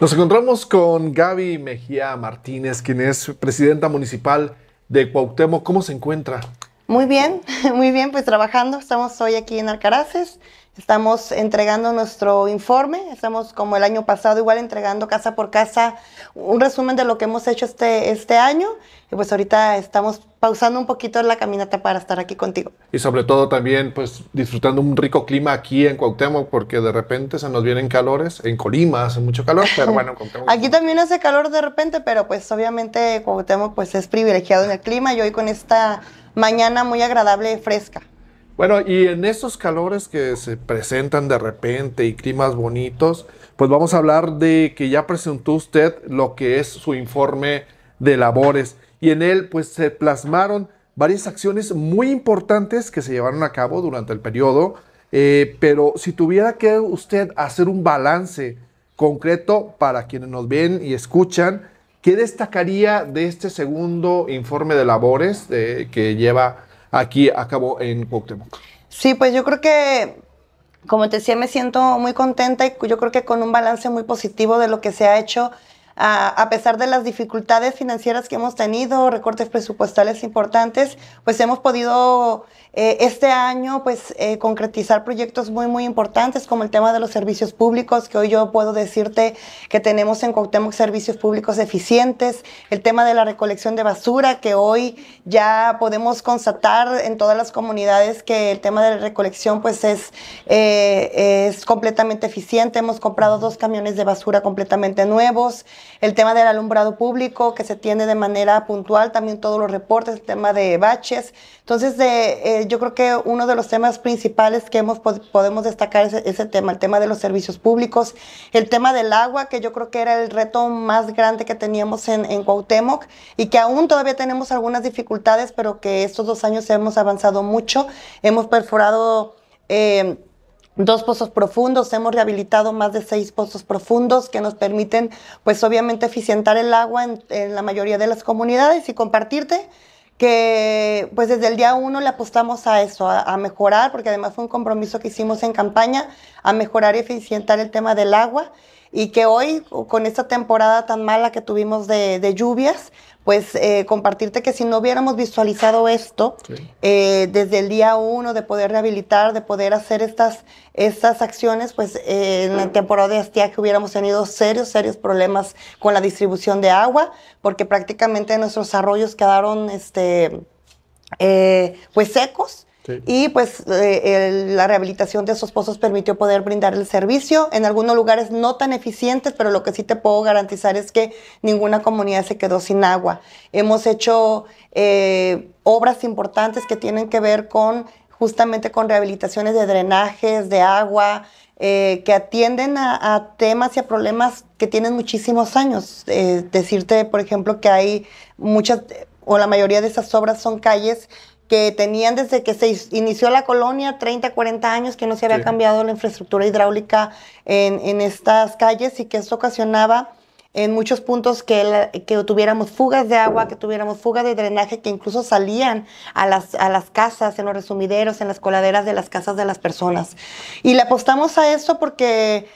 Nos encontramos con Gaby Mejía Martínez, quien es presidenta municipal de Cuauhtémoc. ¿Cómo se encuentra? Muy bien, muy bien, pues trabajando. Estamos hoy aquí en Alcaraces Estamos entregando nuestro informe, estamos como el año pasado igual entregando casa por casa un resumen de lo que hemos hecho este, este año y pues ahorita estamos pausando un poquito la caminata para estar aquí contigo. Y sobre todo también pues disfrutando un rico clima aquí en Cuauhtémoc porque de repente se nos vienen calores, en Colima hace mucho calor, pero bueno, aquí también hace calor de repente, pero pues obviamente Cuauhtémoc pues es privilegiado en el clima y hoy con esta mañana muy agradable y fresca. Bueno, y en esos calores que se presentan de repente y climas bonitos, pues vamos a hablar de que ya presentó usted lo que es su informe de labores y en él pues se plasmaron varias acciones muy importantes que se llevaron a cabo durante el periodo, eh, pero si tuviera que usted hacer un balance concreto para quienes nos ven y escuchan, ¿qué destacaría de este segundo informe de labores eh, que lleva aquí acabó en Cuauhtémoc. Sí, pues yo creo que, como te decía, me siento muy contenta y yo creo que con un balance muy positivo de lo que se ha hecho a, pesar de las dificultades financieras que hemos tenido, recortes presupuestales importantes, pues hemos podido eh, este año pues eh, concretizar proyectos muy, muy importantes como el tema de los servicios públicos, que hoy yo puedo decirte que tenemos en Cuauhtémoc servicios públicos eficientes, el tema de la recolección de basura, que hoy ya podemos constatar en todas las comunidades que el tema de la recolección pues es, eh, es completamente eficiente, hemos comprado dos camiones de basura completamente nuevos, el tema del alumbrado público que se tiene de manera puntual, también todos los reportes, el tema de baches. Entonces, eh, yo creo que uno de los temas principales que hemos, podemos destacar es ese tema, el tema de los servicios públicos, el tema del agua, que yo creo que era el reto más grande que teníamos en, en Cuauhtémoc y que aún todavía tenemos algunas dificultades, pero que estos dos años hemos avanzado mucho, hemos perforado... Eh, dos pozos profundos, hemos rehabilitado más de seis pozos profundos que nos permiten, pues obviamente, eficientar el agua en, la mayoría de las comunidades y compartirte que pues desde el día uno le apostamos a eso, a, mejorar, porque además fue un compromiso que hicimos en campaña, a mejorar y eficientar el tema del agua y que hoy, con esta temporada tan mala que tuvimos de lluvias, pues eh, compartirte que si no hubiéramos visualizado esto eh, desde el día uno, de poder rehabilitar, de poder hacer estas, estas acciones, pues eh, en la temporada de que hubiéramos tenido serios, serios problemas con la distribución de agua, porque prácticamente nuestros arroyos quedaron este, pues secos y pues eh, la rehabilitación de esos pozos permitió poder brindar el servicio. En algunos lugares no tan eficientes, pero lo que sí te puedo garantizar es que ninguna comunidad se quedó sin agua. Hemos hecho eh, obras importantes que tienen que ver con justamente con rehabilitaciones de drenajes, de agua, eh, que atienden a, temas y a problemas que tienen muchísimos años. decirte, por ejemplo, que hay muchas, o la mayoría de esas obras son calles que tenían desde que se inició la colonia, 30, 40 años, que no se había cambiado la infraestructura hidráulica en, estas calles y que eso ocasionaba en muchos puntos que, tuviéramos fugas de agua, que tuviéramos fugas de drenaje, que incluso salían a las, casas, en los resumideros, en las coladeras de las casas de las personas. Y le apostamos a esto porque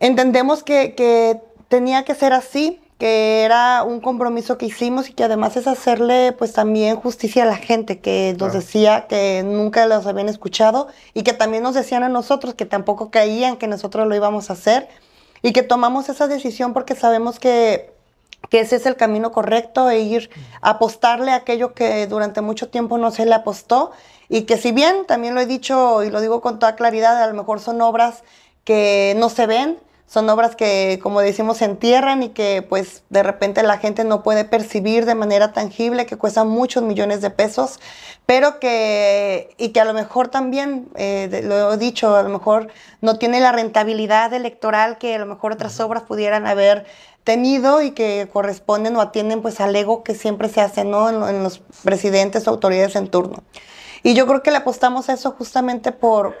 entendemos que, que tenía que ser así que era un compromiso que hicimos y que además es hacerle pues también justicia a la gente que nos decía que nunca los habían escuchado y que también nos decían a nosotros que tampoco caían que nosotros lo íbamos a hacer y que tomamos esa decisión porque sabemos que, que ese es el camino correcto e ir a mm. apostarle a aquello que durante mucho tiempo no se le apostó y que si bien también lo he dicho y lo digo con toda claridad, a lo mejor son obras que no se ven, son obras que, como decimos, se entierran y que pues de repente la gente no puede percibir de manera tangible, que cuestan muchos millones de pesos, pero que, y que a lo mejor también, eh, lo he dicho, a lo mejor no tiene la rentabilidad electoral que a lo mejor otras obras pudieran haber tenido y que corresponden o atienden pues al ego que siempre se hace, ¿no? En, los presidentes o autoridades en turno. Y yo creo que le apostamos a eso justamente por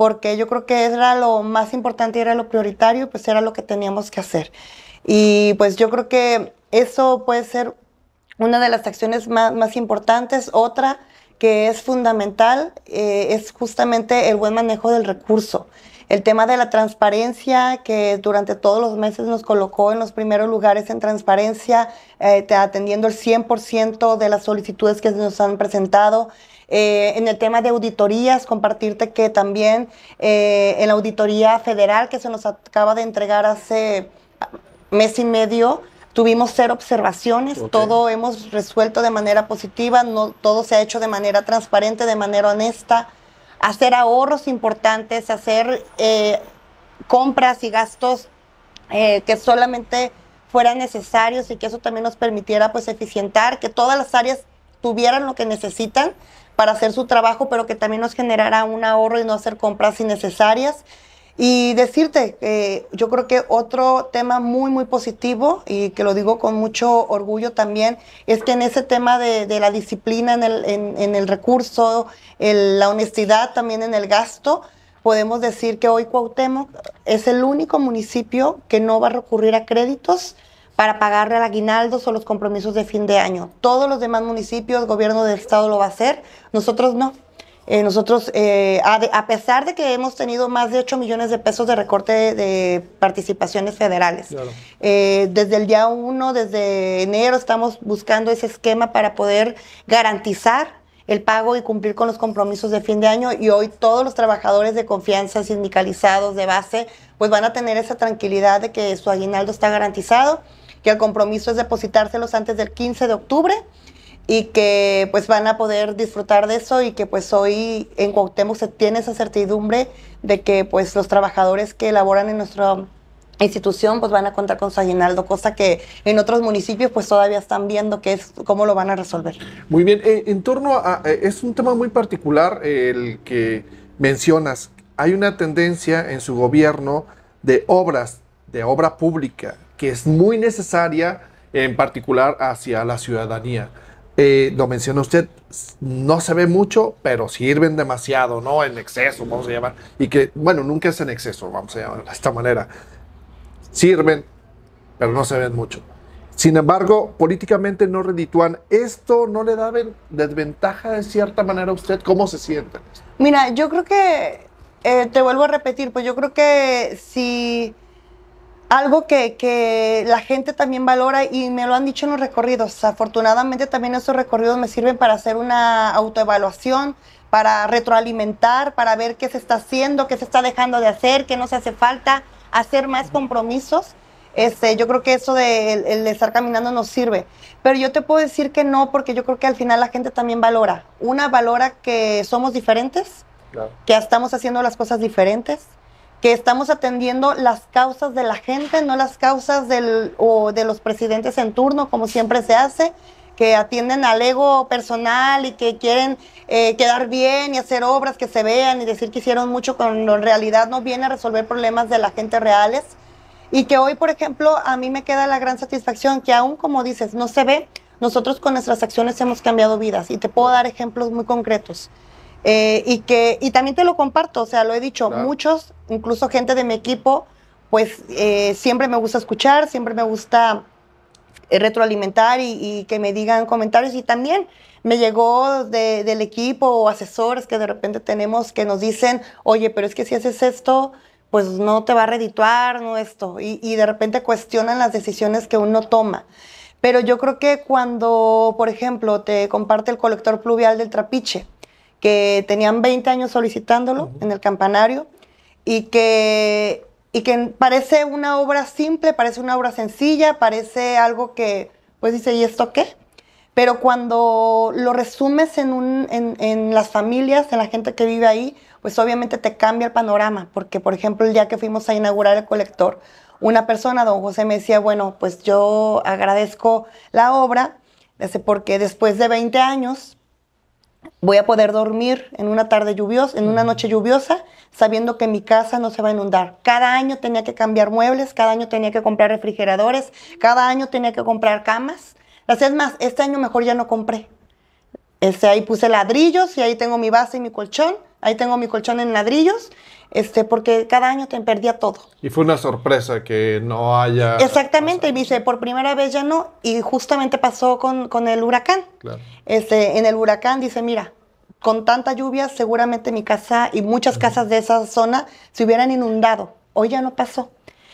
porque yo creo que era lo más importante, era lo prioritario, pues era lo que teníamos que hacer. Y pues yo creo que eso puede ser una de las acciones más, importantes. Otra que es fundamental eh, es justamente el buen manejo del recurso. El tema de la transparencia, que durante todos los meses nos colocó en los primeros lugares en transparencia, eh, atendiendo el 100% de las solicitudes que nos han presentado. Eh, en el tema de auditorías, compartirte que también eh, en la auditoría federal que se nos acaba de entregar hace mes y medio, Tuvimos cero observaciones, todo hemos resuelto de manera positiva, no, todo se ha hecho de manera transparente, de manera honesta hacer ahorros importantes, hacer eh, compras y gastos eh, que solamente fueran necesarios y que eso también nos permitiera pues eficientar, que todas las áreas tuvieran lo que necesitan para hacer su trabajo, pero que también nos generara un ahorro y no hacer compras innecesarias. Y decirte, yo creo que otro tema muy, muy positivo, y que lo digo con mucho orgullo también, es que en ese tema de, la disciplina en el, en recurso, la honestidad también en el gasto, podemos decir que hoy Cuauhtémoc es el único municipio que no va a recurrir a créditos para pagarle al aguinaldo o los compromisos de fin de año. Todos los demás municipios, el gobierno del estado lo va a hacer, nosotros no. Eh, nosotros, eh, a, pesar de que hemos tenido más de 8 millones de pesos de recorte de, participaciones federales, eh, desde el día 1, desde enero, estamos buscando ese esquema para poder garantizar el pago y cumplir con los compromisos de fin de año y hoy todos los trabajadores de confianza sindicalizados de base pues van a tener esa tranquilidad de que su aguinaldo está garantizado, que el compromiso es depositárselos antes del 15 de octubre y que pues van a poder disfrutar de eso y que pues hoy en Cuauhtémoc se tiene esa certidumbre de que pues los trabajadores que elaboran en nuestra institución pues van a contar con su aguinaldo, cosa que en otros municipios pues todavía están viendo que es cómo lo van a resolver. Muy bien, eh, en torno a, eh, es un tema muy particular eh, el que mencionas, hay una tendencia en su gobierno de obras, de obra pública, que es muy necesaria en particular hacia la ciudadanía. Eh, lo menciona usted, no se ve mucho, pero sirven demasiado, ¿no? En exceso, vamos a llamar. Y que, bueno, nunca es en exceso, vamos a llamar de esta manera. Sirven, pero no se ven mucho. Sin embargo, políticamente no reditúan. ¿Esto no le da desventaja de cierta manera a usted? ¿Cómo se siente? Mira, yo creo que, eh, te vuelvo a repetir, pues yo creo que si algo que, la gente también valora y me lo han dicho en los recorridos. Afortunadamente también esos recorridos me sirven para hacer una autoevaluación, para retroalimentar, para ver qué se está haciendo, qué se está dejando de hacer, qué no se hace falta, hacer más compromisos. Este, yo creo que eso de estar caminando nos sirve. Pero yo te puedo decir que no, porque yo creo que al final la gente también valora. Una valora que somos diferentes, que estamos haciendo las cosas diferentes que estamos atendiendo las causas de la gente, no las causas de los presidentes en turno, como siempre se hace, que atienden al ego personal y que quieren eh, quedar bien y hacer obras que se vean y decir que hicieron mucho cuando en realidad no viene a resolver problemas de la gente reales. Y que hoy, por ejemplo, a mí me queda la gran satisfacción que aún como dices, no se ve, nosotros con nuestras acciones hemos cambiado vidas y te puedo dar ejemplos muy concretos. Eh, y que y también te lo comparto, o sea, lo he dicho, muchos, incluso gente de mi equipo, pues eh, siempre me gusta escuchar, siempre me gusta eh, retroalimentar y, que me digan comentarios y también me llegó del equipo o asesores que de repente tenemos que nos dicen, oye, pero es que si haces esto, pues no te va a redituar, no esto, y de repente cuestionan las decisiones que uno toma. Pero yo creo que cuando, por ejemplo, te comparte el colector pluvial del trapiche, que tenían 20 años solicitándolo en el campanario y que, y que parece una obra simple, parece una obra sencilla, parece algo que, pues dice, ¿y esto qué? Pero cuando lo resumes en, un, en, en las familias, en la gente que vive ahí, pues obviamente te cambia el panorama, porque por ejemplo el día que fuimos a inaugurar el colector, una persona, don José, me decía, bueno, pues yo agradezco la obra, porque después de 20 años, voy a poder dormir en una tarde lluviosa, en una noche lluviosa, sabiendo que mi casa no se va a inundar. Cada año tenía que cambiar muebles, cada año tenía que comprar refrigeradores, cada año tenía que comprar camas. Es más, este año mejor ya no compré. Este, ahí puse ladrillos y ahí tengo mi base y mi colchón Ahí tengo mi colchón en ladrillos, este, porque cada año te perdía todo. Y fue una sorpresa que no haya... Exactamente, y dice, por primera vez ya no, y justamente pasó con, con el huracán. Claro. Este, en el huracán dice, mira, con tanta lluvia seguramente mi casa y muchas casas de esa zona se hubieran inundado. Hoy ya no pasó.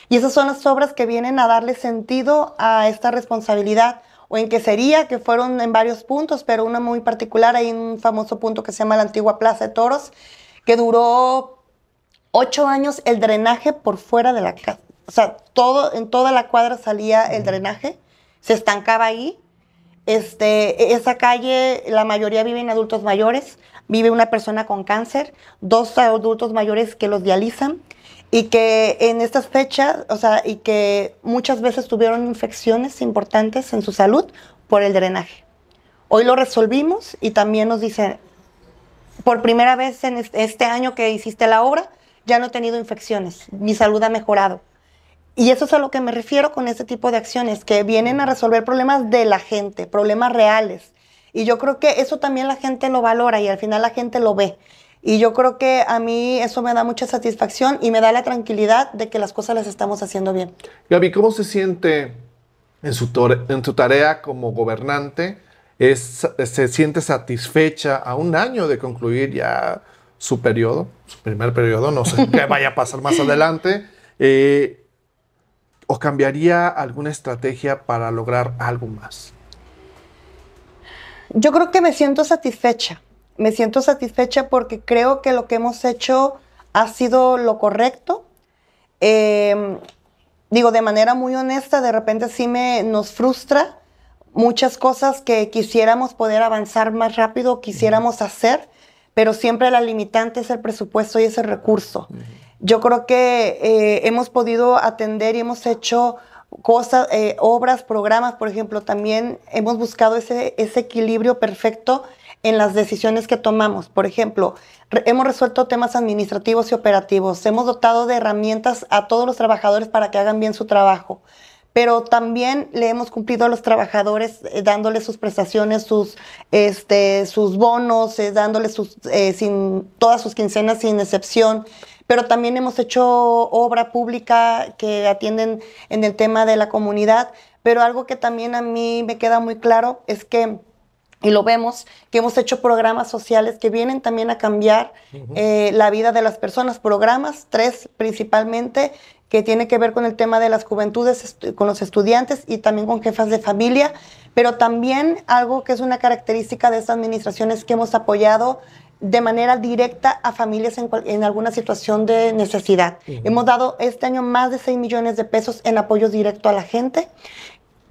Y esas son las obras que vienen a darle sentido a esta responsabilidad o en Quesería, que fueron en varios puntos, pero una muy particular, hay un famoso punto que se llama la antigua Plaza de Toros, que duró ocho años el drenaje por fuera de la casa. O sea, todo, en toda la cuadra salía el drenaje, se estancaba ahí. Este, e, esa calle, la mayoría viven adultos mayores, vive una persona con cáncer, dos adultos mayores que los dializan, y que en estas fechas, o sea, y que muchas veces tuvieron infecciones importantes en su salud por el drenaje. Hoy lo resolvimos y también nos dicen, por primera vez en este año que hiciste la obra, ya no he tenido infecciones, mi salud ha mejorado. Y eso es a lo que me refiero con este tipo de acciones, que vienen a resolver problemas de la gente, problemas reales. Y yo creo que eso también la gente lo valora y al final la gente lo ve. Y yo creo que a mí eso me da mucha satisfacción y me da la tranquilidad de que las cosas las estamos haciendo bien. Gaby, ¿cómo se siente en su, en tarea como gobernante? ¿Se siente satisfecha a un año de concluir ya su periodo, su primer periodo? No sé qué vaya a pasar más adelante. Eh, ¿O cambiaría alguna estrategia para lograr algo más? Yo creo que me siento satisfecha me siento satisfecha porque creo que lo que hemos hecho ha sido lo correcto. Em, digo, de manera muy honesta, de repente sí me, nos frustra muchas cosas que quisiéramos poder avanzar más rápido, quisiéramos hacer, pero siempre la limitante es el presupuesto y ese recurso. Yo creo que eh, hemos podido atender y hemos hecho cosas, eh, obras, programas, por ejemplo, también hemos buscado ese equilibrio perfecto en las decisiones que tomamos. Por ejemplo, hemos resuelto temas administrativos y operativos, hemos dotado de herramientas a todos los trabajadores para que hagan bien su trabajo, pero también le hemos cumplido a los trabajadores eh, dándoles sus prestaciones, sus, este, sus bonos, eh, dándoles sus, eh, sin, todas sus quincenas sin excepción pero también hemos hecho obra pública que atienden en el tema de la comunidad, pero algo que también a mí me queda muy claro es que y lo vemos, que hemos hecho programas sociales que vienen también a cambiar eh, la vida de las personas. Programas, tres principalmente, que tiene que ver con el tema de las juventudes, con los estudiantes y también con jefas de familia, pero también algo que es una característica de esta administración es que hemos apoyado de manera directa a familias en, alguna situación de necesidad. Hemos dado este año más de 6 millones de pesos en apoyo directo a la gente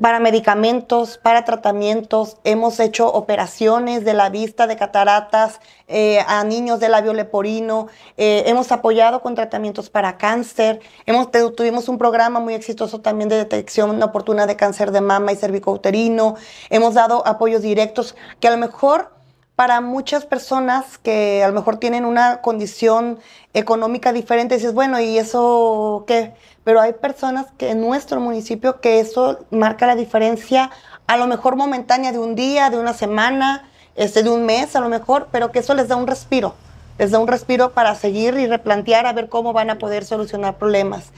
para medicamentos, para tratamientos. Hemos hecho operaciones de la vista, de cataratas, eh, a niños de labio leporino. Eh, hemos apoyado con tratamientos para cáncer. Hemos, tuvimos un programa muy exitoso también de detección oportuna de cáncer de mama y cervicouterino. Hemos dado apoyos directos que a lo mejor para muchas personas que a lo mejor tienen una condición económica diferente, dices, bueno, ¿y eso qué? pero hay personas que en nuestro municipio que eso marca la diferencia, a lo mejor momentánea de un día, de una semana, este, de un mes a lo mejor, pero que eso les da un respiro, les da un respiro para seguir y replantear a ver cómo van a poder solucionar problemas.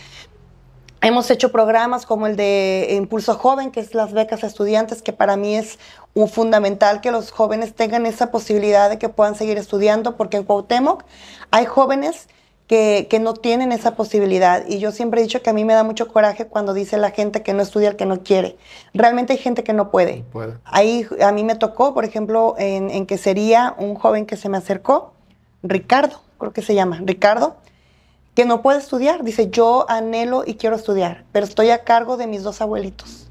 Hemos hecho programas como el de Impulso Joven, que es las becas a estudiantes, que para mí es un fundamental que los jóvenes tengan esa posibilidad de que puedan seguir estudiando, porque en Cuauhtémoc hay jóvenes que, no tienen esa posibilidad. Y yo siempre he dicho que a mí me da mucho coraje cuando dice la gente que no estudia, el que no quiere. Realmente hay gente que no puede. Ahí a mí me tocó, por ejemplo, en, que sería un joven que se me acercó, Ricardo, creo que se llama, Ricardo, que no puede estudiar. Dice, yo anhelo y quiero estudiar, pero estoy a cargo de mis dos abuelitos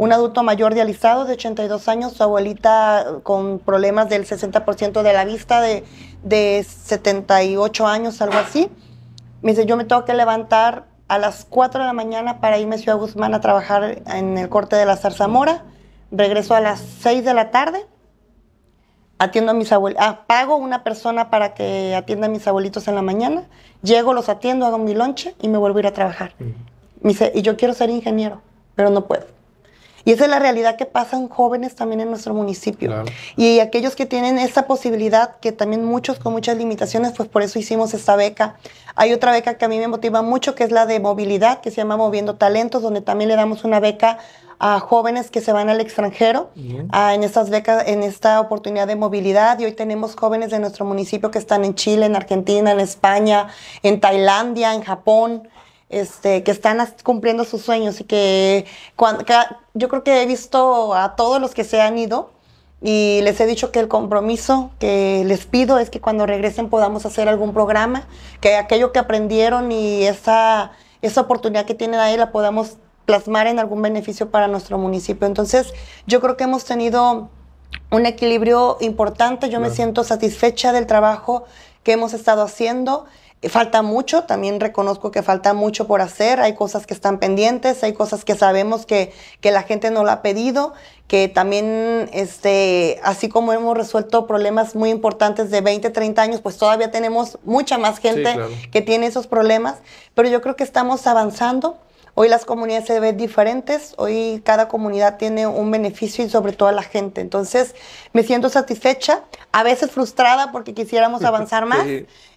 un adulto mayor dializado de 82 años, su abuelita eh, con problemas del 60% de la vista, de, 78 años, algo así. Me dice, yo me tengo que levantar a las 4 de la mañana para irme a Ciudad Guzmán a trabajar en el corte de la zarzamora. Regreso a las 6 de la tarde. Atiendo a mis abuelitos. Ah, pago una persona para que atienda a mis abuelitos en la mañana. Llego, los atiendo, hago mi lonche y me vuelvo a ir a trabajar. Me dice, y yo quiero ser ingeniero, pero no puedo. Y esa es la realidad que pasan jóvenes también en nuestro municipio. Y aquellos que tienen esa posibilidad, que también muchos con muchas limitaciones, pues por eso hicimos esta beca. Hay otra beca que a mí me motiva mucho, que es la de movilidad, que se llama Moviendo Talentos, donde también le damos una beca a jóvenes que se van al extranjero en estas becas, en esta oportunidad de movilidad. Y hoy tenemos jóvenes de nuestro municipio que están en Chile, en Argentina, en España, en Tailandia, en Japón. Este, que están cumpliendo sus sueños y que, cuando, yo creo que he visto a todos los que se han ido y les he dicho que el compromiso que les pido es que cuando regresen podamos hacer algún programa, que aquello que aprendieron y esa, esa oportunidad que tienen ahí la podamos plasmar en algún beneficio para nuestro municipio. Entonces, yo creo que hemos tenido un equilibrio importante, yo me siento satisfecha del trabajo que hemos estado haciendo Falta mucho, también reconozco que falta mucho por hacer, hay cosas que están pendientes, hay cosas que sabemos que, la gente no lo ha pedido, que también, este, así como hemos resuelto problemas muy importantes de 20, 30 años, pues todavía tenemos mucha más gente que tiene esos problemas, pero yo creo que estamos avanzando Hoy las comunidades se ven diferentes, hoy cada comunidad tiene un beneficio y sobre todo la gente. Entonces me siento satisfecha, a veces frustrada porque quisiéramos avanzar más,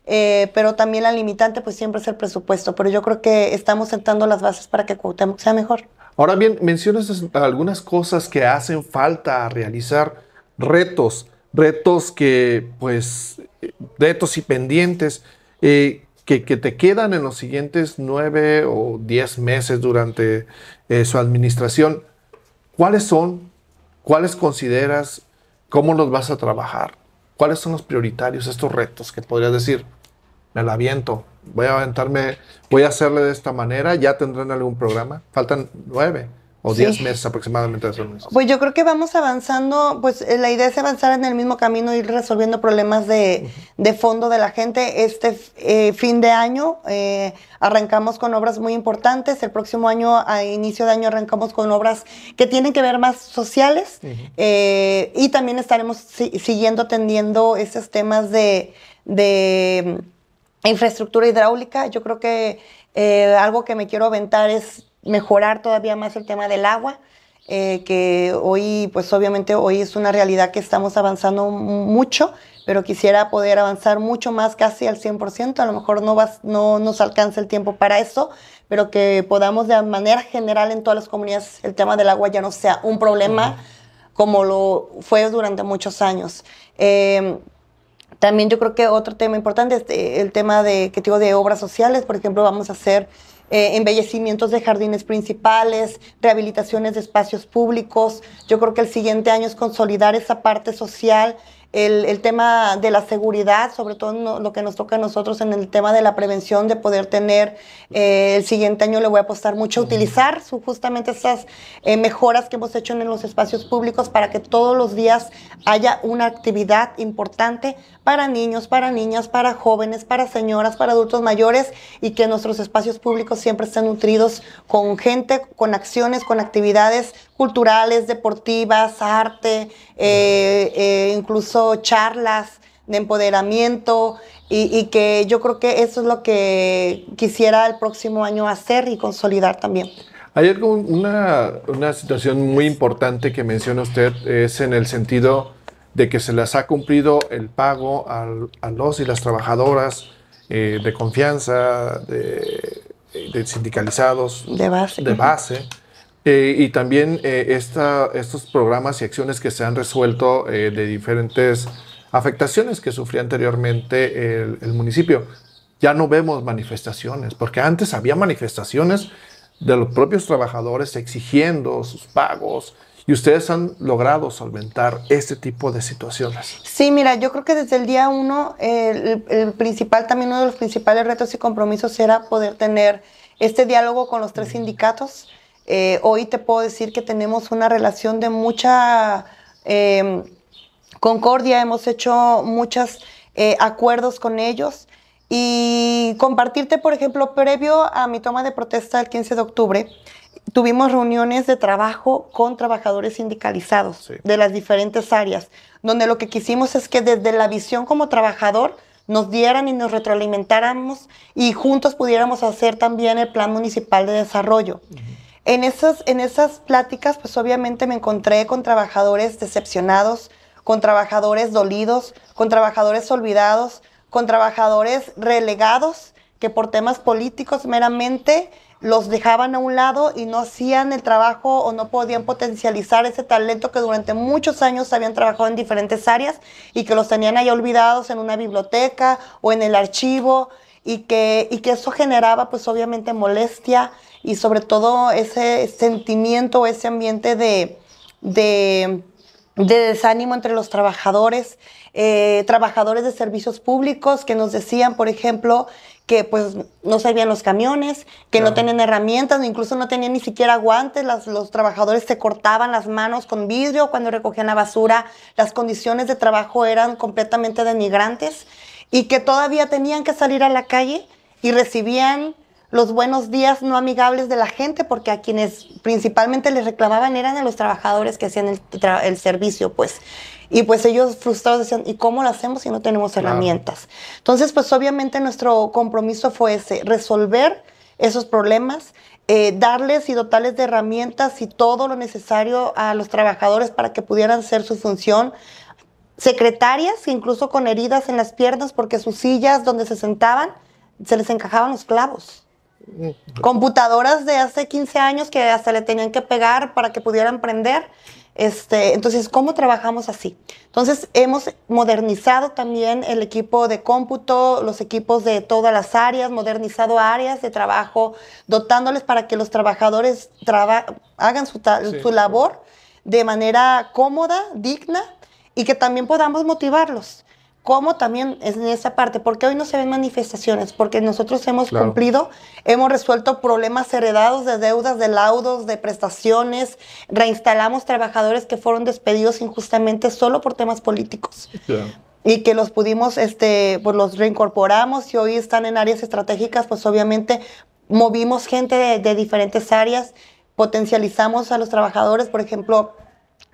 eh, pero también la limitante pues siempre es el presupuesto. Pero yo creo que estamos sentando las bases para que sea mejor. Ahora bien, mencionas algunas cosas que hacen falta realizar, retos, retos que pues, eh, retos y pendientes. Eh, que, te quedan en los siguientes nueve o diez meses durante eh, su administración, ¿cuáles son? ¿Cuáles consideras? ¿Cómo los vas a trabajar? ¿Cuáles son los prioritarios, estos retos que podrías decir? Me la aviento, voy a aventarme, voy a hacerle de esta manera, ya tendrán algún programa. Faltan nueve o 10 meses aproximadamente Pues yo creo que vamos avanzando, pues eh, la idea es avanzar en el mismo camino, ir resolviendo problemas de, fondo de la gente. Este eh, fin de año eh, arrancamos con obras muy importantes, el próximo año, a inicio de año, arrancamos con obras que tienen que ver más sociales y también estaremos siguiendo atendiendo esos temas de, de mm, infraestructura hidráulica. Yo creo que algo que me quiero aventar es mejorar todavía más el tema del agua, eh, que hoy, pues obviamente hoy es una realidad que estamos avanzando mucho, pero quisiera poder avanzar mucho más, casi al 100%, a lo mejor no, no nos alcanza el tiempo para eso, pero que podamos de manera general en todas las comunidades el tema del agua ya no sea un problema como lo fue durante muchos años. Em, también yo creo que otro tema importante es eh, el tema de, que de obras sociales, por ejemplo, vamos a hacer... Eh, embellecimientos de jardines principales, rehabilitaciones de espacios públicos. Yo creo que el siguiente año es consolidar esa parte social, el, tema de la seguridad, sobre todo lo que nos toca a nosotros en el tema de la prevención, de poder tener eh, el siguiente año, le voy a apostar mucho a utilizar justamente esas eh, mejoras que hemos hecho en los espacios públicos para que todos los días haya una actividad importante para niños, para niñas, para jóvenes, para señoras, para adultos mayores y que nuestros espacios públicos siempre estén nutridos con gente, con acciones, con actividades culturales, deportivas, arte, eh, eh, incluso charlas de empoderamiento y, que yo creo que eso es lo que quisiera el próximo año hacer y consolidar también. Hay una, una situación muy importante que menciona usted, es en el sentido de que se les ha cumplido el pago a los y las trabajadoras eh, de confianza, de, sindicalizados. De base. De base. Eh, y también eh, esta, estos programas y acciones que se han resuelto de diferentes afectaciones que sufría anteriormente el municipio. Ya no vemos manifestaciones, porque antes había manifestaciones de los propios trabajadores exigiendo sus pagos, y ustedes han logrado solventar este tipo de situaciones. Sí, mira, yo creo que desde el día uno, el, principal, también uno de los principales retos y compromisos era poder tener este diálogo con los tres sindicatos. Eh, hoy te puedo decir que tenemos una relación de mucha eh, concordia, hemos hecho muchos eh, acuerdos con ellos. Y compartirte, por ejemplo, previo a mi toma de protesta el 15 de octubre, tuvimos reuniones de trabajo con trabajadores sindicalizados de las diferentes áreas, donde lo que quisimos es que desde la visión como trabajador nos dieran y nos retroalimentáramos y juntos pudiéramos hacer también el plan municipal de desarrollo. En esas, en esas pláticas, pues obviamente me encontré con trabajadores decepcionados, con trabajadores dolidos, con trabajadores olvidados, con trabajadores relegados que por temas políticos meramente los dejaban a un lado y no hacían el trabajo o no podían potencializar ese talento que durante muchos años habían trabajado en diferentes áreas y que los tenían ahí olvidados en una biblioteca o en el archivo y que, que eso generaba pues obviamente molestia y sobre todo ese sentimiento, ese ambiente de desánimo entre los trabajadores eh, trabajadores de servicios públicos que nos decían, por ejemplo, que pues no servían los camiones, que no tenían herramientas, incluso no tenían ni siquiera guantes, los trabajadores se cortaban las manos con vidrio cuando recogían la basura, las condiciones de trabajo eran completamente denigrantes y que todavía tenían que salir a la calle y recibían los buenos días no amigables de la gente, porque a quienes principalmente les reclamaban eran a los trabajadores que hacían el, servicio, pues. Y pues ellos frustrados decían, ¿y cómo lo hacemos si no tenemos herramientas? Entonces, pues obviamente nuestro compromiso fue ese, resolver esos problemas, eh, darles y dotarles de herramientas y todo lo necesario a los trabajadores para que pudieran hacer su función. Secretarias, incluso con heridas en las piernas, porque sus sillas donde se sentaban se les encajaban los clavos computadoras de hace 15 años que hasta le tenían que pegar para que pudieran prender. Este, entonces, ¿cómo trabajamos así? Entonces, hemos modernizado también el equipo de cómputo, los equipos de todas las áreas, modernizado áreas de trabajo, dotándoles para que los trabajadores hagan su labor de manera cómoda, digna y que también podamos motivarlos cómo también es en esa parte, porque hoy no se ven manifestaciones, porque nosotros hemos cumplido, hemos resuelto problemas heredados de deudas, de laudos, de prestaciones, reinstalamos trabajadores que fueron despedidos injustamente solo por temas políticos. Y que los pudimos, este, pues los reincorporamos y hoy están en áreas estratégicas, pues obviamente movimos gente de, diferentes áreas, potencializamos a los trabajadores, por ejemplo,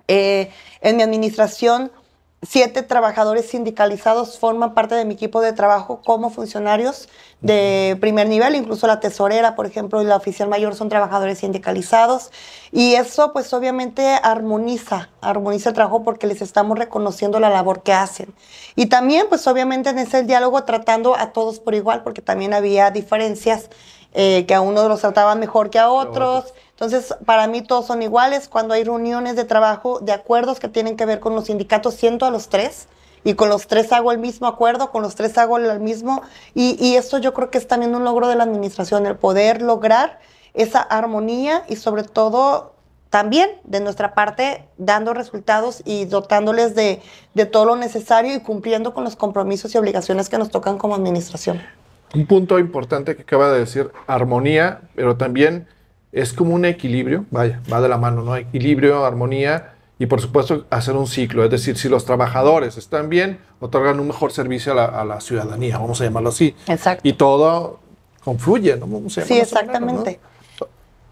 eh, en mi administración siete trabajadores sindicalizados forman parte de mi equipo de trabajo como funcionarios de primer nivel, incluso la tesorera, por ejemplo, y la oficial mayor son trabajadores sindicalizados. Y eso pues obviamente armoniza, armoniza el trabajo porque les estamos reconociendo la labor que hacen. Y también pues obviamente en ese diálogo tratando a todos por igual, porque también había diferencias, eh, que a unos los trataban mejor que a otros. Entonces, para mí todos son iguales. Cuando hay reuniones de trabajo, de acuerdos que tienen que ver con los sindicatos, siento a los tres y con los tres hago el mismo acuerdo, con los tres hago el mismo. Y, esto yo creo que es también un logro de la administración, el poder lograr esa armonía y sobre todo también de nuestra parte dando resultados y dotándoles de, de todo lo necesario y cumpliendo con los compromisos y obligaciones que nos tocan como administración. Un punto importante que acaba de decir, armonía, pero también es como un equilibrio, vaya, va de la mano, ¿no? Equilibrio, armonía y por supuesto hacer un ciclo. Es decir, si los trabajadores están bien, otorgan un mejor servicio a la, ciudadanía, vamos a llamarlo así. Exacto. Y todo confluye, ¿no? sí, exactamente.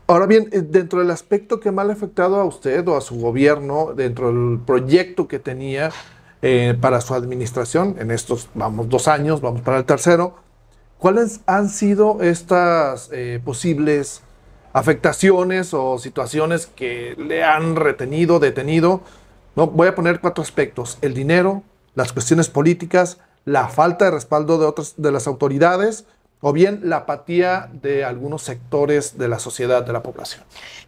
Ahora bien, eh, dentro del aspecto que más le ha afectado a usted o a su gobierno, dentro del proyecto que tenía eh, para su administración, en estos, vamos, dos años, vamos para el tercero, ¿cuáles han sido estas eh, posibles afectaciones o situaciones que le han retenido, detenido. No, voy a poner cuatro aspectos. El dinero, las cuestiones políticas, la falta de respaldo de otras de las autoridades o bien la apatía de algunos sectores de la sociedad, de la población?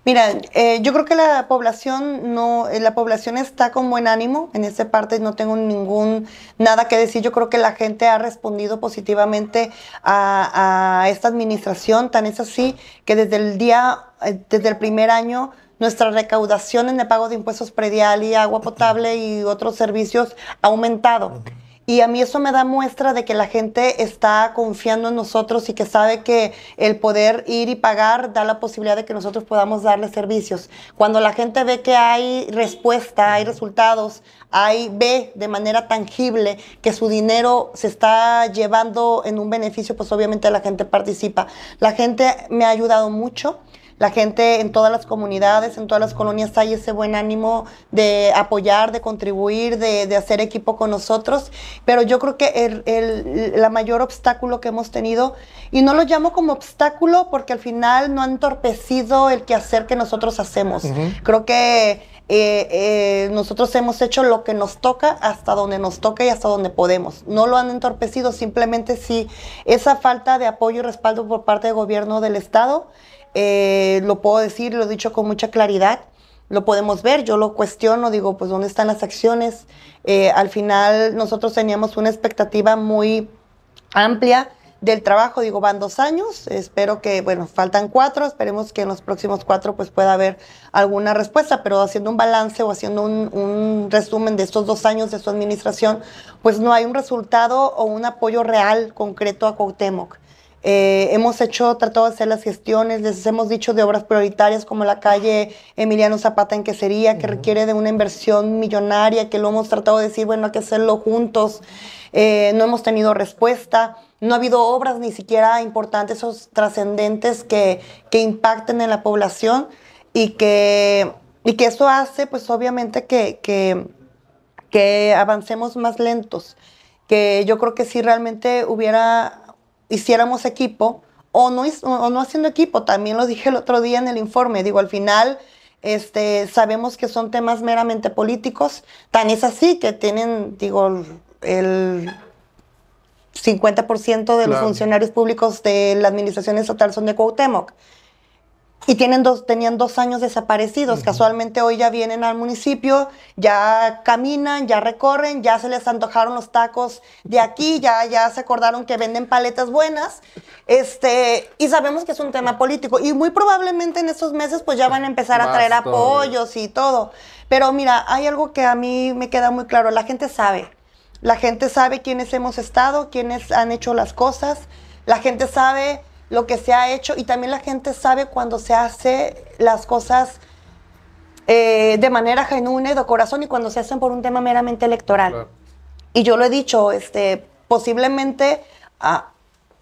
Mira, eh, yo creo que la población no, eh, la población está con buen ánimo. En esa parte no tengo ningún nada que decir. Yo creo que la gente ha respondido positivamente a, esta administración. Tan es así que desde el día, eh, desde el primer año nuestra recaudación en el pago de impuestos predial y agua potable y otros servicios ha aumentado. Y a mí eso me da muestra de que la gente está confiando en nosotros y que sabe que el poder ir y pagar da la posibilidad de que nosotros podamos darle servicios. Cuando la gente ve que hay respuesta, hay resultados, hay, ve de manera tangible que su dinero se está llevando en un beneficio, pues obviamente la gente participa. La gente me ha ayudado mucho la gente en todas las comunidades, en todas las colonias hay ese buen ánimo de apoyar, de contribuir, de, hacer equipo con nosotros, pero yo creo que el, mayor obstáculo que hemos tenido, y no lo llamo como obstáculo porque al final no ha entorpecido el quehacer que nosotros hacemos. Creo que eh, eh, nosotros hemos hecho lo que nos toca hasta donde nos toca y hasta donde podemos. No lo han entorpecido, simplemente si esa falta de apoyo y respaldo por parte del gobierno del Estado eh, lo puedo decir, lo he dicho con mucha claridad, lo podemos ver, yo lo cuestiono, digo, pues ¿dónde están las acciones? Eh, al final nosotros teníamos una expectativa muy amplia del trabajo, digo, van dos años, espero que, bueno, faltan cuatro, esperemos que en los próximos cuatro pues pueda haber alguna respuesta, pero haciendo un balance o haciendo un, un resumen de estos dos años de su administración, pues no hay un resultado o un apoyo real, concreto a Cuauhtémoc. Eh, hemos hecho, tratado de hacer las gestiones, les hemos dicho de obras prioritarias como la calle Emiliano Zapata en Quesería, que requiere de una inversión millonaria, que lo hemos tratado de decir, bueno, hay que hacerlo juntos. Eh, no hemos tenido respuesta, no ha habido obras ni siquiera importantes o trascendentes que, impacten en la población y que, y que eso hace, pues obviamente, que, que, que avancemos más lentos que yo creo que si realmente hubiera hiciéramos equipo o no, o no haciendo equipo. También lo dije el otro día en el informe. Digo, al final este, sabemos que son temas meramente políticos. Tan es así que tienen, digo, el 50% de los funcionarios públicos de la administración estatal son de Cuauhtémoc. Y tienen dos, tenían dos años desaparecidos. Casualmente hoy ya vienen al municipio, ya caminan, ya recorren, ya se les antojaron los tacos de aquí, ya, ya se acordaron que venden paletas buenas. Este, y sabemos que es un tema político. Y muy probablemente en estos meses pues ya van a empezar a traer apoyos y todo. Pero mira, hay algo que a mí me queda muy claro. La gente sabe. La gente sabe quiénes hemos estado, quiénes han hecho las cosas. La gente sabe lo que se ha hecho y también la gente sabe cuando se hace las cosas eh, de manera genuina y de corazón y cuando se hacen por un tema meramente electoral. Y yo lo he dicho, este, posiblemente ah,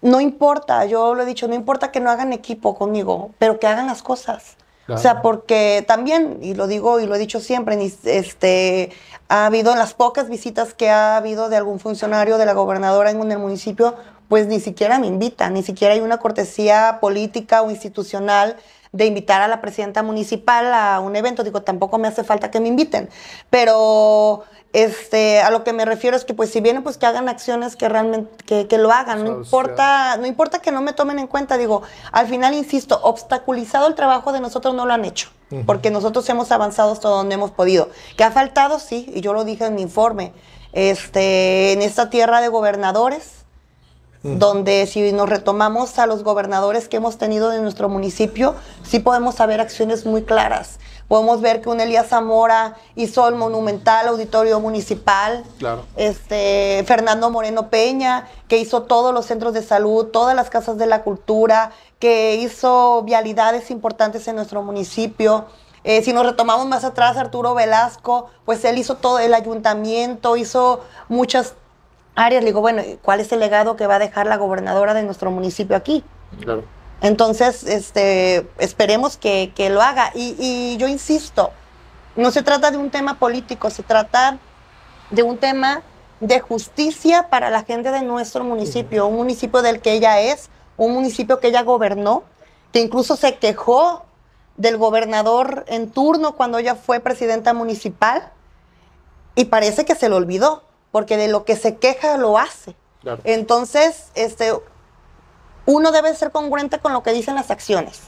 no importa, yo lo he dicho, no importa que no hagan equipo conmigo, pero que hagan las cosas. O sea, porque también, y lo digo y lo he dicho siempre, este, ha habido en las pocas visitas que ha habido de algún funcionario de la gobernadora en el municipio, pues ni siquiera me invitan, ni siquiera hay una cortesía política o institucional de invitar a la presidenta municipal a un evento. Digo, tampoco me hace falta que me inviten. Pero este, a lo que me refiero es que pues si vienen, pues que hagan acciones que realmente, que, lo hagan. No importa, no importa que no me tomen en cuenta. Digo, al final, insisto, obstaculizado el trabajo de nosotros no lo han hecho. Porque nosotros hemos avanzado hasta donde hemos podido. Que ha faltado, sí, y yo lo dije en mi informe. Este, en esta tierra de gobernadores, Mm. donde si nos retomamos a los gobernadores que hemos tenido en nuestro municipio, sí podemos saber acciones muy claras. Podemos ver que un Elías Zamora hizo el monumental auditorio municipal, este, Fernando Moreno Peña, que hizo todos los centros de salud, todas las casas de la cultura, que hizo vialidades importantes en nuestro municipio. Eh, si nos retomamos más atrás, Arturo Velasco, pues él hizo todo el ayuntamiento, hizo muchas Arias, Le digo, bueno, ¿cuál es el legado que va a dejar la gobernadora de nuestro municipio aquí? Entonces, este, esperemos que, lo haga. Y, yo insisto, no se trata de un tema político, se trata de un tema de justicia para la gente de nuestro municipio, un municipio del que ella es, un municipio que ella gobernó, que incluso se quejó del gobernador en turno cuando ella fue presidenta municipal y parece que se lo olvidó porque de lo que se queja lo hace. Entonces, este, uno debe ser congruente con lo que dicen las acciones.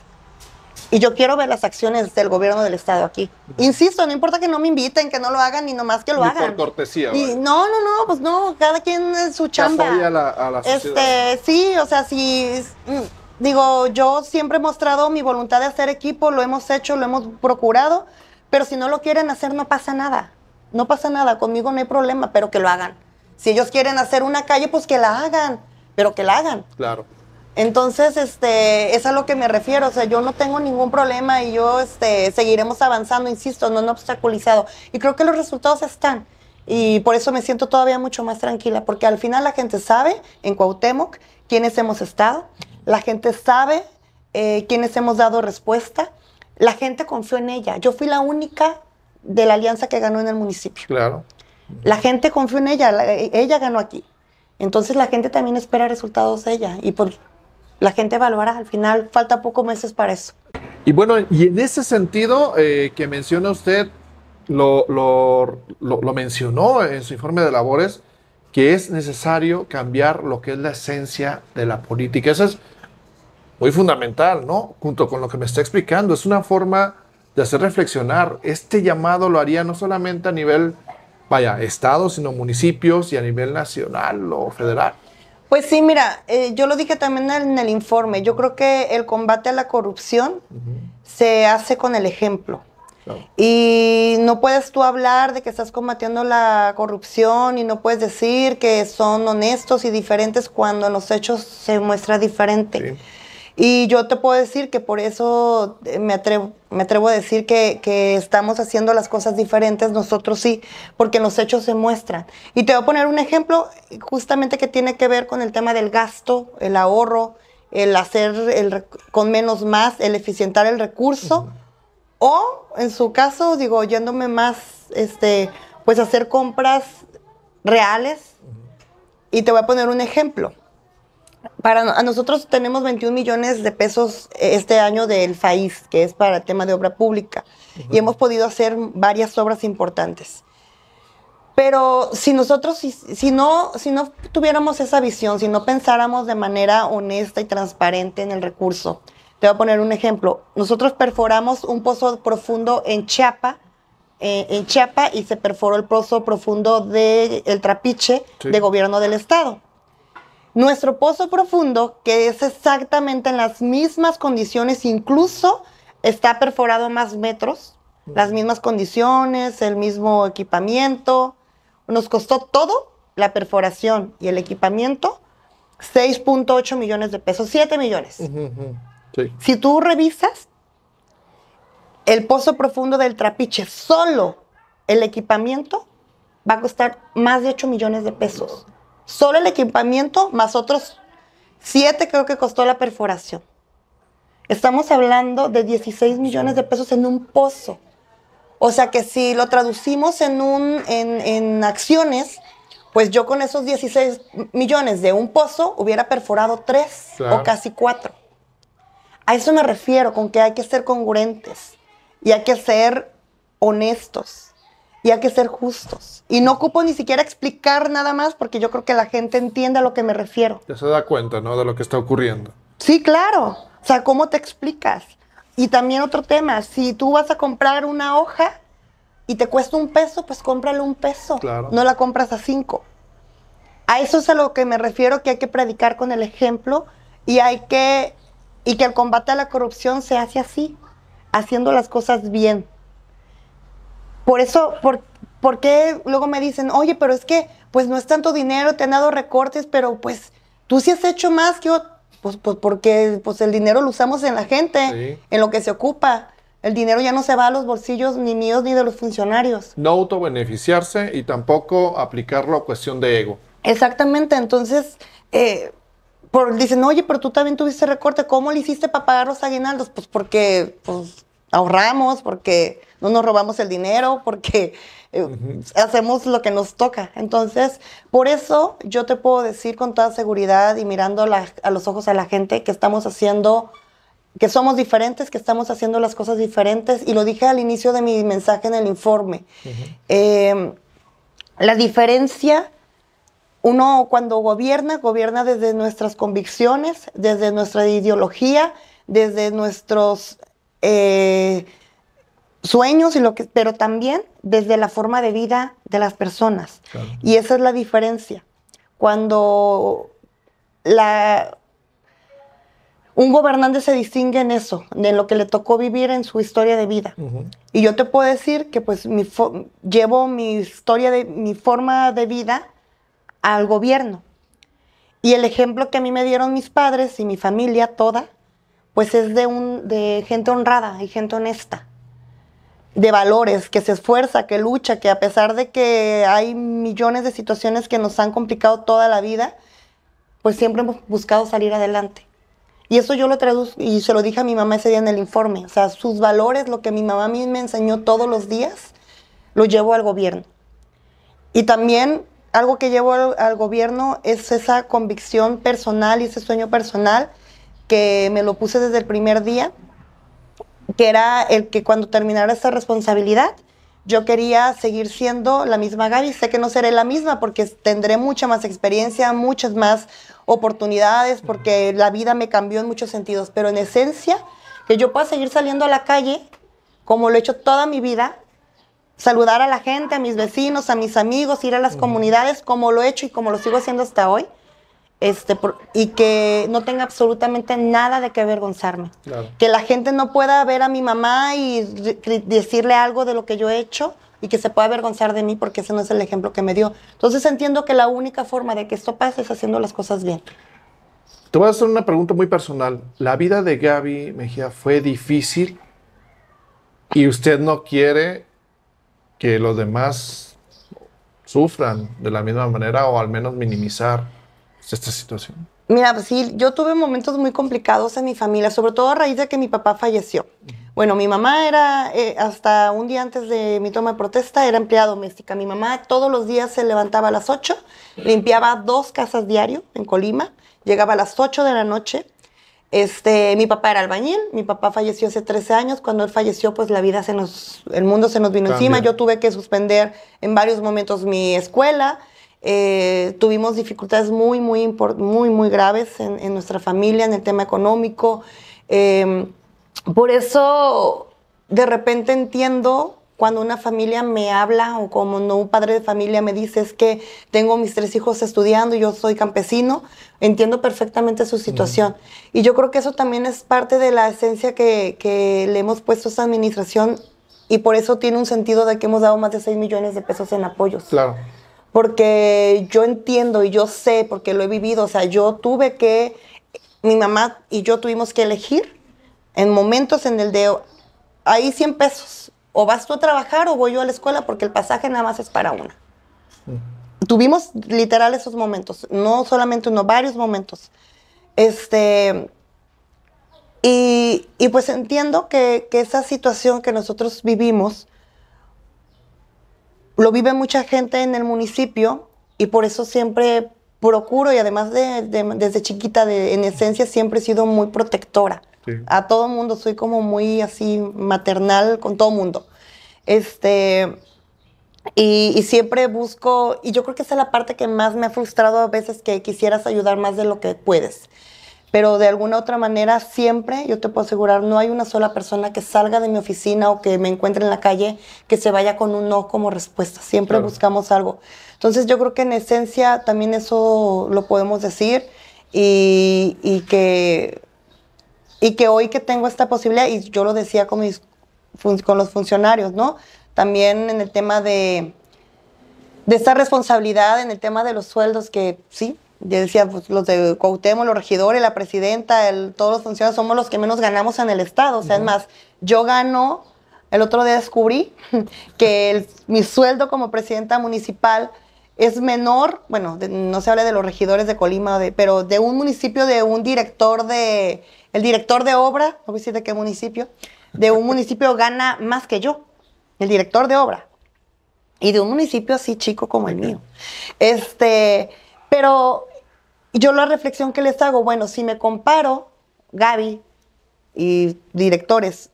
Y yo quiero ver las acciones del gobierno del Estado aquí. Insisto, no importa que no me inviten, que no lo hagan, ni nomás que lo ni hagan. Por cortesía. Y, no, no, no, pues no, cada quien su chamba. A la, este, sí, o sea, si. Mm, digo, yo siempre he mostrado mi voluntad de hacer equipo, lo hemos hecho, lo hemos procurado, pero si no lo quieren hacer, no pasa nada. No pasa nada, conmigo no hay problema, pero que lo hagan. Si ellos quieren hacer una calle, pues que la hagan, pero que la hagan. Claro. Entonces, este, es a lo que me refiero. O sea, yo no tengo ningún problema y yo este, seguiremos avanzando, insisto, no, obstaculizado. Y creo que los resultados están. Y por eso me siento todavía mucho más tranquila, porque al final la gente sabe en Cuauhtémoc quiénes hemos estado, la gente sabe eh, quiénes hemos dado respuesta, la gente confió en ella. Yo fui la única de la alianza que ganó en el municipio. Claro. La gente confió en ella, ella ganó aquí. Entonces la gente también espera resultados de ella y por la gente evaluará. Al final falta pocos meses para eso. Y bueno, y en ese sentido eh, que menciona usted, lo, lo, mencionó en su informe de labores, que es necesario cambiar lo que es la esencia de la política. Eso es muy fundamental, ¿no? Junto con lo que me está explicando, es una forma hacer reflexionar. Este llamado lo haría no solamente a nivel, vaya, estados, sino municipios y a nivel nacional o federal. Pues sí, mira, eh, yo lo dije también en el informe, yo creo que el combate a la corrupción se hace con el ejemplo. Y no puedes tú hablar de que estás combatiendo la corrupción y no puedes decir que son honestos y diferentes cuando en los hechos se muestra diferente. Y yo te puedo decir que por eso eh, me atrevo, a decir que, estamos haciendo las cosas diferentes, nosotros sí, porque los hechos se muestran. Y te voy a poner un ejemplo justamente que tiene que ver con el tema del gasto, el ahorro, el hacer el, con menos más, el eficientar el recurso, o en su caso, digo, yéndome más, este, pues hacer compras reales. Y te voy a poner un ejemplo. Para, a nosotros tenemos 21 millones de pesos eh, este año del FAIS, que es para el tema de obra pública, y hemos podido hacer varias obras importantes. Pero si nosotros, si, si, no, si no tuviéramos esa visión, si no pensáramos de manera honesta y transparente en el recurso, te voy a poner un ejemplo. Nosotros perforamos un pozo profundo en Chiapa, eh, en Chiapa, y se perforó el pozo profundo del el Trapiche de gobierno del Estado. Nuestro pozo profundo, que es exactamente en las mismas condiciones, incluso está perforado más metros, las mismas condiciones, el mismo equipamiento. Nos costó todo la perforación y el equipamiento 6.8 millones de pesos, 7 millones. Si tú revisas el pozo profundo del trapiche, solo el equipamiento va a costar más de 8 millones de pesos. Solo el equipamiento más otros siete creo que costó la perforación. Estamos hablando de 16 millones de pesos en un pozo. O sea que si lo traducimos en, un, en, acciones, pues yo con esos 16 millones de un pozo hubiera perforado tres o casi cuatro. A eso me refiero, con que hay que ser congruentes y hay que ser honestos y hay que ser justos. Y no ocupo ni siquiera explicar nada más porque yo creo que la gente entiende a lo que me refiero. Ya se da cuenta, ¿no? De lo que está ocurriendo. Sí, claro. O sea, ¿cómo te explicas? Y también otro tema, si tú vas a comprar una hoja y te cuesta un peso, pues cómprale un peso. Claro. No la compras a cinco. A eso es a lo que me refiero, que hay que predicar con el ejemplo y hay que, y que el combate a la corrupción se hace así, haciendo las cosas bien. Por eso, por, qué luego me dicen, oye, pero es que pues no es tanto dinero, te han dado recortes, pero pues tú sí has hecho más que yo. Pues, pues porque pues el dinero lo usamos en la gente, en lo que se ocupa. El dinero ya no se va a los bolsillos ni míos ni de los funcionarios. No autobeneficiarse y tampoco aplicarlo a cuestión de ego. Exactamente, entonces eh, por, dicen, oye, pero tú también tuviste recorte, ¿cómo le hiciste para pagar los aguinaldos? Pues porque pues, ahorramos, porque no nos robamos el dinero porque eh, hacemos lo que nos toca. Entonces, por eso yo te puedo decir con toda seguridad y mirando a los ojos a la gente que estamos haciendo que somos diferentes, que estamos haciendo las cosas diferentes, y lo dije al inicio de mi mensaje en el informe. Eh, la diferencia, uno cuando gobierna, gobierna desde nuestras convicciones, desde nuestra ideología, desde nuestros eh, sueños y lo que, pero también desde la forma de vida de las personas. Y esa es la diferencia. Cuando la, un gobernante se distingue en eso, de lo que le tocó vivir en su historia de vida. Y yo te puedo decir que pues llevo mi historia de mi forma de vida al gobierno. Y el ejemplo que a mí me dieron mis padres y mi familia toda, pues es de un de gente honrada y gente honesta de valores, que se esfuerza, que lucha, que a pesar de que hay millones de situaciones que nos han complicado toda la vida, pues siempre hemos buscado salir adelante. Y eso yo lo traduzco y se lo dije a mi mamá ese día en el informe. O sea, sus valores, lo que mi mamá a mí me enseñó todos los días, lo llevo al gobierno. Y también algo que llevo al gobierno es esa convicción personal y ese sueño personal que me lo puse desde el primer día que era el que cuando terminara esta responsabilidad, yo quería seguir siendo la misma Gaby. Sé que no seré la misma porque tendré mucha más experiencia, muchas más oportunidades, porque la vida me cambió en muchos sentidos, pero en esencia, que yo pueda seguir saliendo a la calle, como lo he hecho toda mi vida, saludar a la gente, a mis vecinos, a mis amigos, ir a las comunidades, como lo he hecho y como lo sigo haciendo hasta hoy este, y que no tenga absolutamente nada de qué avergonzarme. Que la gente no pueda ver a mi mamá y decirle algo de lo que yo he hecho y que se pueda avergonzar de mí porque ese no es el ejemplo que me dio. Entonces entiendo que la única forma de que esto pase es haciendo las cosas bien. Te voy a hacer una pregunta muy personal. ¿La vida de Gaby Mejía fue difícil y usted no quiere que los demás sufran de la misma manera o al menos minimizar? esta situación? Mira, pues sí, yo tuve momentos muy complicados en mi familia, sobre todo a raíz de que mi papá falleció. Bueno, mi mamá era, eh, hasta un día antes de mi toma de protesta, era empleada doméstica. Mi mamá todos los días se levantaba a las 8, limpiaba dos casas diario en Colima, llegaba a las 8 de la noche. Este, mi papá era albañil, mi papá falleció hace 13 años, cuando él falleció pues la vida se nos, el mundo se nos vino encima, yo tuve que suspender en varios momentos mi escuela, eh, tuvimos dificultades muy, muy, muy, muy graves en, nuestra familia, en el tema económico. Em, por eso, de repente entiendo cuando una familia me habla o como no, un padre de familia me dice es que tengo mis tres hijos estudiando, yo soy campesino, entiendo perfectamente su situación. Y yo creo que eso también es parte de la esencia que, que le hemos puesto a esta administración y por eso tiene un sentido de que hemos dado más de 6 millones de pesos en apoyos. Claro porque yo entiendo y yo sé, porque lo he vivido, o sea, yo tuve que, mi mamá y yo tuvimos que elegir en momentos en el de, ahí 100 pesos, o vas tú a trabajar o voy yo a la escuela porque el pasaje nada más es para una. Tuvimos literal esos momentos, no solamente uno, varios momentos. Este, y, pues entiendo que, que esa situación que nosotros vivimos, lo vive mucha gente en el municipio y por eso siempre procuro y además desde chiquita de, en esencia siempre he sido muy protectora. A todo mundo soy como muy así maternal con todo mundo. Este, y, y, siempre busco, y yo creo que esa es la parte que más me ha frustrado a veces, que quisieras ayudar más de lo que puedes pero de alguna otra manera siempre, yo te puedo asegurar, no hay una sola persona que salga de mi oficina o que me encuentre en la calle que se vaya con un no como respuesta. Siempre buscamos algo. Entonces yo creo que en esencia también eso lo podemos decir y, y, que, y que hoy que tengo esta posibilidad, y yo lo decía con, mis, con los funcionarios, ¿no? También en el tema de, de esta responsabilidad, en el tema de los sueldos, que sí, ya decía, pues, los de Cuauhtémoc, los regidores, la presidenta, todos los funcionarios somos los que menos ganamos en el Estado. O sea, es más, yo gano, el otro día descubrí que mi sueldo como presidenta municipal es menor, bueno, no se habla de los regidores de Colima, pero de un municipio, de un director de, el director de obra, no voy decir de qué municipio, de un municipio gana más que yo, el director de obra. Y de un municipio así chico como el mío. Este, pero yo la reflexión que les hago, bueno, si me comparo, Gaby y directores,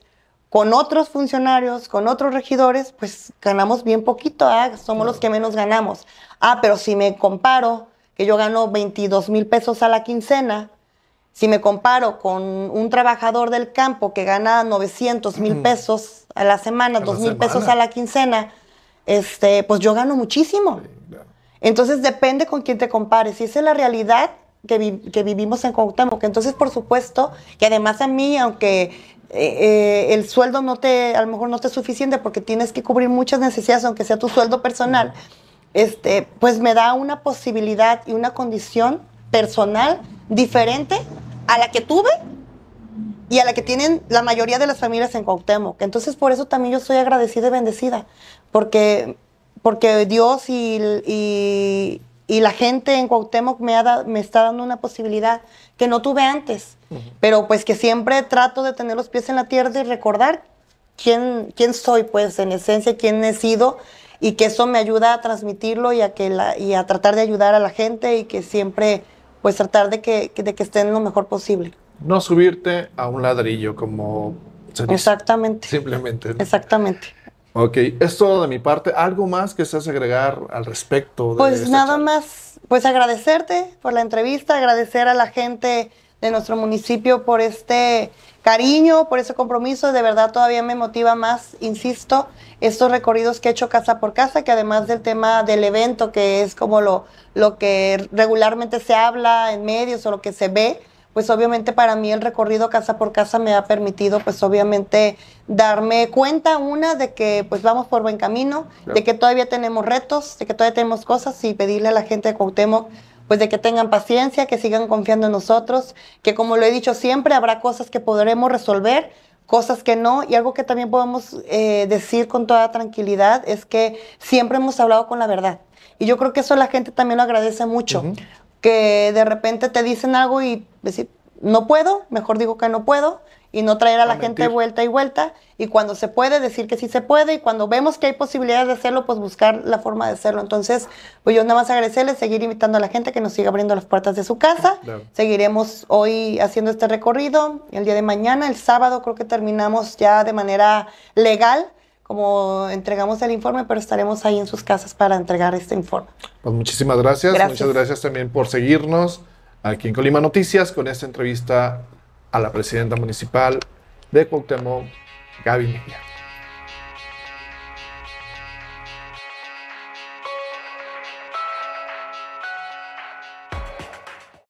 con otros funcionarios, con otros regidores, pues ganamos bien poquito, ¿ah? somos los que menos ganamos. Ah, pero si me comparo, que yo gano 22 mil pesos a la quincena, si me comparo con un trabajador del campo que gana 900 mil pesos a la semana, 2 mil pesos a la quincena, este, pues yo gano muchísimo. Entonces depende con quién te compares. Y esa es la realidad que, vivimos en Cuauhtémoc. Entonces, por supuesto, que además a mí, aunque eh, eh, el sueldo no te, a lo mejor no te es suficiente porque tienes que cubrir muchas necesidades, aunque sea tu sueldo personal, este, pues me da una posibilidad y una condición personal diferente a la que tuve y a la que tienen la mayoría de las familias en Cuauhtémoc. Entonces, por eso también yo soy agradecida y bendecida, porque porque Dios y, y, la gente en Cuauhtémoc me, ha me está dando una posibilidad que no tuve antes, pero pues que siempre trato de tener los pies en la tierra y recordar quién, quién soy, pues en esencia, quién he sido, y que eso me ayuda a transmitirlo y a, que la, y a tratar de ayudar a la gente y que siempre, pues tratar de que, de que estén lo mejor posible. No subirte a un ladrillo como... Se Exactamente. Simplemente. Exactamente. Ok, es todo de mi parte. ¿Algo más que seas agregar al respecto? pues este nada más, pues agradecerte por la entrevista, agradecer a la gente de nuestro municipio por este cariño, por ese compromiso. De verdad todavía me motiva más, insisto, estos recorridos que he hecho casa por casa, que además del tema del evento, que es como lo, lo que regularmente se habla en medios o lo que se ve, pues obviamente para mí el recorrido casa por casa me ha permitido pues obviamente darme cuenta una de que pues vamos por buen camino, de que todavía tenemos retos, de que todavía tenemos cosas y pedirle a la gente de Cuauhtémoc pues de que tengan paciencia, que sigan confiando en nosotros, que como lo he dicho siempre habrá cosas que podremos resolver, cosas que no. Y algo que también podemos eh, decir con toda tranquilidad es que siempre hemos hablado con la verdad. Y yo creo que eso la gente también lo agradece mucho, que de repente te dicen algo y decir, no puedo, mejor digo que no puedo, y no traer a, la gente vuelta y vuelta, y cuando se puede, decir que sí se puede, y cuando vemos que hay posibilidades de hacerlo, pues buscar la forma de hacerlo. Entonces, pues yo nada más agradecerles, seguir invitando a la gente que nos siga abriendo las puertas de su casa. Seguiremos hoy haciendo este recorrido, el día de mañana, el sábado creo que terminamos ya de manera legal como entregamos el informe, pero estaremos ahí en sus casas para entregar este informe. Pues muchísimas gracias. Muchas gracias también por seguirnos aquí en Colima Noticias con esta entrevista a la presidenta municipal de Cuauhtémoc, Gaby Mejía.